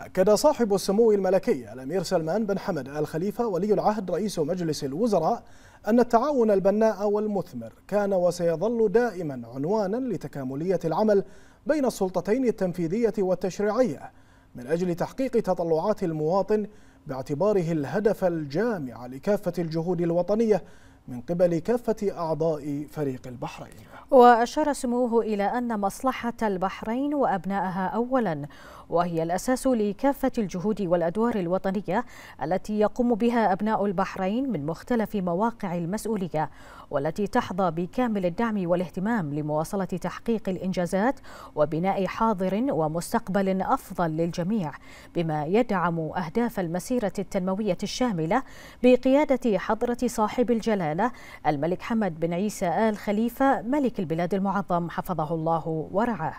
أكد صاحب السمو الملكي الأمير سلمان بن حمد آل خليفة ولي العهد رئيس مجلس الوزراء أن التعاون البناء والمثمر كان وسيظل دائما عنوانا لتكاملية العمل بين السلطتين التنفيذية والتشريعية من أجل تحقيق تطلعات المواطن باعتباره الهدف الجامع لكافة الجهود الوطنية من قبل كافة أعضاء فريق البحرين وأشار سموه إلى أن مصلحة البحرين وأبنائها أولا وهي الأساس لكافة الجهود والأدوار الوطنية التي يقوم بها أبناء البحرين من مختلف مواقع المسؤولية والتي تحظى بكامل الدعم والاهتمام لمواصلة تحقيق الإنجازات وبناء حاضر ومستقبل أفضل للجميع بما يدعم أهداف المسيرة التنموية الشاملة بقيادة حضرة صاحب الجلالة العدالة الملك حمد بن عيسى آل خليفة ملك البلاد المعظم حفظه الله ورعاه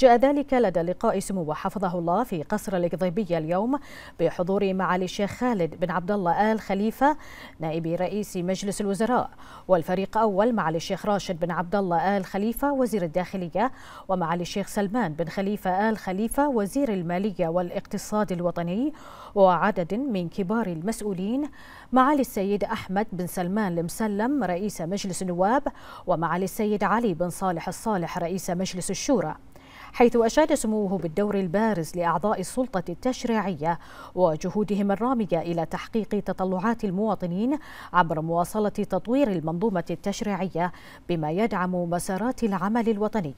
جاء ذلك لدى لقاء سمو حفظه الله في قصر القضيبية اليوم بحضور معالي الشيخ خالد بن عبد الله آل خليفة نائب رئيس مجلس الوزراء والفريق أول معالي الشيخ راشد بن عبد الله آل خليفة وزير الداخلية ومعالي الشيخ سلمان بن خليفة آل خليفة وزير المالية والاقتصاد الوطني وعدد من كبار المسؤولين معالي السيد أحمد بن سلمان المسلم رئيس مجلس النواب ومعالي السيد علي بن صالح الصالح رئيس مجلس الشورى حيث أشاد سموه بالدور البارز لأعضاء السلطة التشريعية وجهودهم الرامية إلى تحقيق تطلعات المواطنين عبر مواصلة تطوير المنظومة التشريعية بما يدعم مسارات العمل الوطني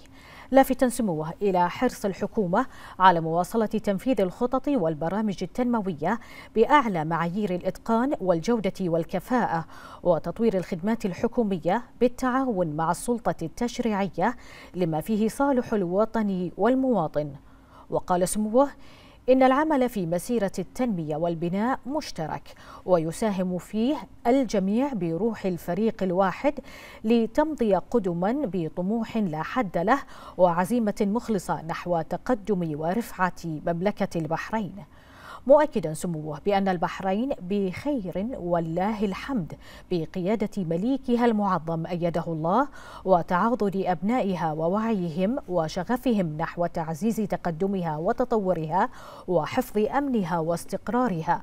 لافتا سموه إلى حرص الحكومة على مواصلة تنفيذ الخطط والبرامج التنموية بأعلى معايير الإتقان والجودة والكفاءة وتطوير الخدمات الحكومية بالتعاون مع السلطة التشريعية لما فيه صالح الوطن والمواطن وقال سموه إن العمل في مسيرة التنمية والبناء مشترك ويساهم فيه الجميع بروح الفريق الواحد لتمضي قدما بطموح لا حد له وعزيمة مخلصة نحو تقدم ورفعة مملكة البحرين مؤكدا سموه بأن البحرين بخير والله الحمد بقيادة مليكها المعظم أيده الله وتعاضد أبنائها ووعيهم وشغفهم نحو تعزيز تقدمها وتطورها وحفظ أمنها واستقرارها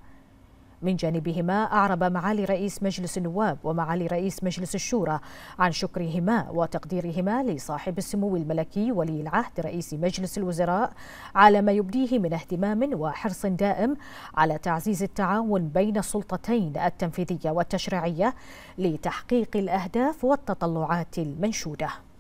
من جانبهما أعرب معالي رئيس مجلس النواب ومعالي رئيس مجلس الشورى عن شكرهما وتقديرهما لصاحب السمو الملكي ولي العهد رئيس مجلس الوزراء على ما يبديه من اهتمام وحرص دائم على تعزيز التعاون بين السلطتين التنفيذية والتشريعية لتحقيق الأهداف والتطلعات المنشودة